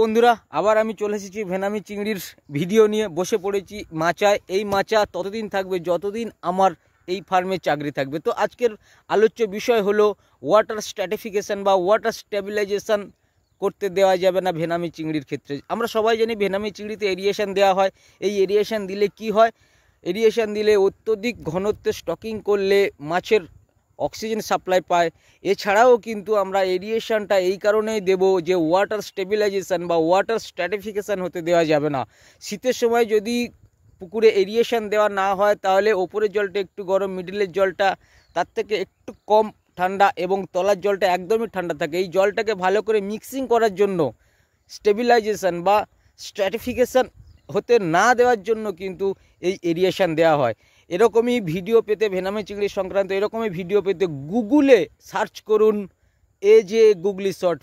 বন্ধুরা আবার আমি চলে এসেছি ভেনামি চিংড়ির ভিডিও নিয়ে বসে পড়েছি মাচায় এই মাচা ততদিন থাকবে যতদিন আমার এই ফার্মে চাকরি থাকবে তো আজকের আলোচ্য বিষয় হলো ওয়াটার স্ট্র্যাটিফিকেশান বা ওয়াটার স্ট্যাবিলাইজেশান করতে দেওয়া যাবে না ভেনামি চিংড়ির ক্ষেত্রে আমরা সবাই জানি ভেনামি চিংড়িতে এরিয়েশান দেওয়া হয় এই এরিয়েশান দিলে কি হয় এরিয়েশান দিলে অত্যধিক ঘনত্বে স্টকিং করলে মাছের অক্সিজেন সাপ্লাই পায় এছাড়াও কিন্তু আমরা এরিয়েশানটা এই কারণেই দেব যে ওয়াটার স্টেবিলাইজেশান বা ওয়াটার স্ট্র্যাটিফিকেশান হতে দেওয়া যাবে না শীতের সময় যদি পুকুরে এরিয়েশান দেওয়া না হয় তাহলে ওপরের জলটা একটু গরম মিডিলের জলটা তার থেকে একটু কম ঠান্ডা এবং তলার জলটা একদমই ঠান্ডা থাকে এই জলটাকে ভালো করে মিক্সিং করার জন্য স্টেবিলাইজেশান বা স্ট্র্যাটিফিকেশান হতে না দেওয়ার জন্য কিন্তু এই এরিয়েশান দেওয়া হয় এরকমই ভিডিও পেতে ভেনামি চিংড়ি সংক্রান্ত এরকমই ভিডিও পেতে গুগলে সার্চ করুন এ যে গুগলি শর্ট